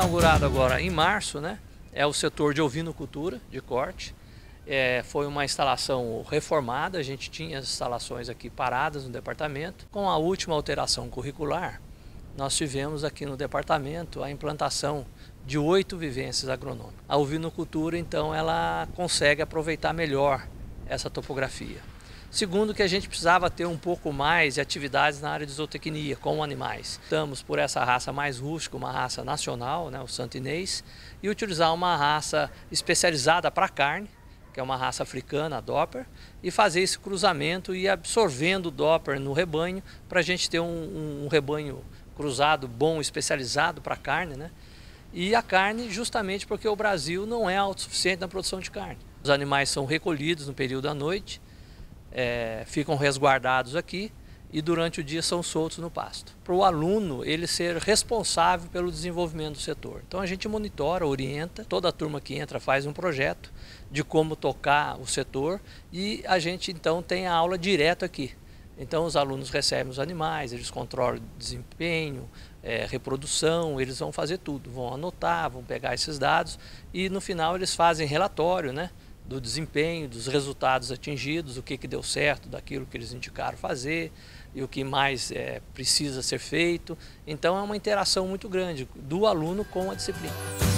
inaugurado agora em março, né? É o setor de ovinocultura de corte. É, foi uma instalação reformada, a gente tinha as instalações aqui paradas no departamento. Com a última alteração curricular, nós tivemos aqui no departamento a implantação de oito vivências agronômicas. A ovinocultura, então, ela consegue aproveitar melhor essa topografia. Segundo, que a gente precisava ter um pouco mais de atividades na área de zootecnia com animais. Estamos por essa raça mais rústica, uma raça nacional, né, o santinês, e utilizar uma raça especializada para carne, que é uma raça africana, a Doppler, e fazer esse cruzamento e absorvendo o Doppler no rebanho para a gente ter um, um rebanho cruzado bom, especializado para carne, né? E a carne justamente porque o Brasil não é autossuficiente na produção de carne. Os animais são recolhidos no período da noite, é, ficam resguardados aqui e durante o dia são soltos no pasto. Para o aluno ele ser responsável pelo desenvolvimento do setor. Então a gente monitora, orienta, toda a turma que entra faz um projeto de como tocar o setor e a gente então tem a aula direto aqui. Então os alunos recebem os animais, eles controlam desempenho, é, reprodução, eles vão fazer tudo, vão anotar, vão pegar esses dados e no final eles fazem relatório, né? do desempenho, dos resultados atingidos, o que, que deu certo daquilo que eles indicaram fazer e o que mais é, precisa ser feito. Então é uma interação muito grande do aluno com a disciplina.